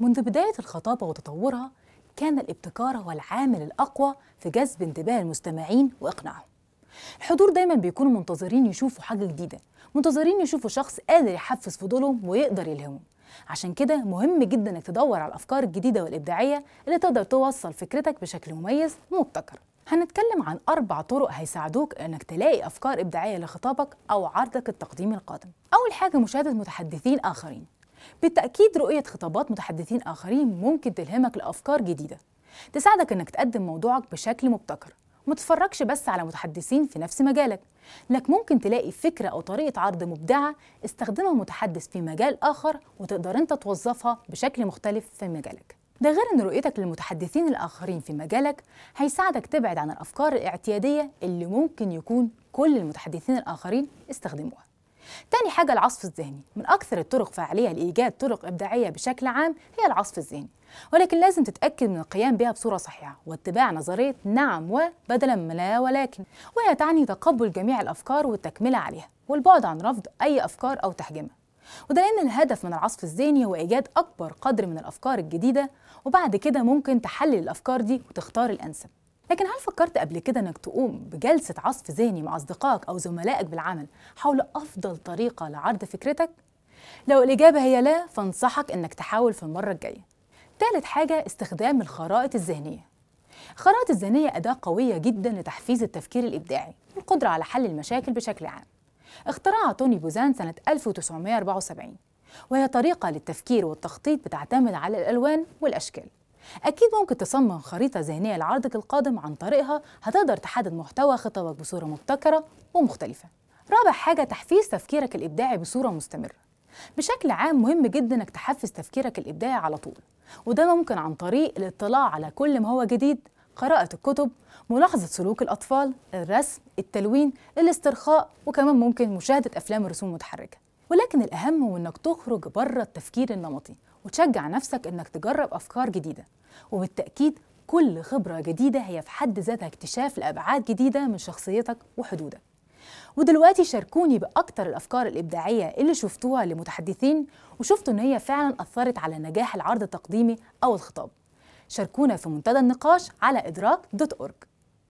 منذ بداية الخطابة وتطورها كان الابتكار هو العامل الأقوى في جذب انتباه المستمعين وإقناعهم الحضور دايما بيكونوا منتظرين يشوفوا حاجة جديدة منتظرين يشوفوا شخص قادر يحفز فضولهم ويقدر يلهمهم عشان كده مهم جدا انك تدور على الافكار الجديده والابداعيه اللي تقدر توصل فكرتك بشكل مميز ومبتكر هنتكلم عن اربع طرق هيساعدوك انك تلاقي افكار ابداعيه لخطابك او عرضك التقديمي القادم اول حاجه مشاهده متحدثين اخرين بالتأكيد رؤية خطابات متحدثين آخرين ممكن تلهمك لأفكار جديدة تساعدك إنك تقدم موضوعك بشكل مبتكر متفرجش بس على متحدثين في نفس مجالك لك ممكن تلاقي فكرة أو طريقة عرض مبدعة استخدمها متحدث في مجال آخر وتقدر أنت توظفها بشكل مختلف في مجالك ده غير ان رؤيتك للمتحدثين الاخرين في مجالك هيساعدك تبعد عن الافكار الاعتياديه اللي ممكن يكون كل المتحدثين الاخرين استخدموها تاني حاجة العصف الذهني من أكثر الطرق فعالية لإيجاد طرق إبداعية بشكل عام هي العصف الذهني ولكن لازم تتأكد من القيام بها بصورة صحيحة واتباع نظرية نعم و بدلا من لا ولكن وهي تعني تقبل جميع الأفكار والتكملة عليها والبعد عن رفض أي أفكار أو تحجيمها وده لأن الهدف من العصف الذهني هو إيجاد أكبر قدر من الأفكار الجديدة وبعد كده ممكن تحلل الأفكار دي وتختار الأنسب لكن هل فكرت قبل كده انك تقوم بجلسه عصف ذهني مع اصدقائك او زملائك بالعمل حول افضل طريقه لعرض فكرتك لو الاجابه هي لا فانصحك انك تحاول في المره الجايه ثالث حاجه استخدام الخرائط الذهنيه الخرائط الذهنيه اداه قويه جدا لتحفيز التفكير الابداعي والقدره على حل المشاكل بشكل عام اخترعها توني بوزان سنه 1974 وهي طريقه للتفكير والتخطيط بتعتمد على الالوان والاشكال أكيد ممكن تصمم خريطة ذهنية لعرضك القادم عن طريقها هتقدر تحدد محتوى خطابك بصورة مبتكرة ومختلفة رابع حاجة تحفيز تفكيرك الإبداعي بصورة مستمرة بشكل عام مهم جدا انك تحفز تفكيرك الابداعي على طول وده ممكن عن طريق الاطلاع على كل ما هو جديد قراءة الكتب، ملاحظة سلوك الأطفال، الرسم، التلوين، الاسترخاء وكمان ممكن مشاهدة أفلام الرسوم المتحركة. ولكن الأهم هو إنك تخرج بره التفكير النمطي وتشجع نفسك إنك تجرب أفكار جديدة وبالتأكيد كل خبرة جديدة هي في حد ذاتها اكتشاف لأبعاد جديدة من شخصيتك وحدودك ودلوقتي شاركوني بأكتر الأفكار الإبداعية اللي شفتوها لمتحدثين وشفتوا إن هي فعلا أثرت على نجاح العرض التقديمي أو الخطاب شاركونا في منتدى النقاش على إدراك دوت أورج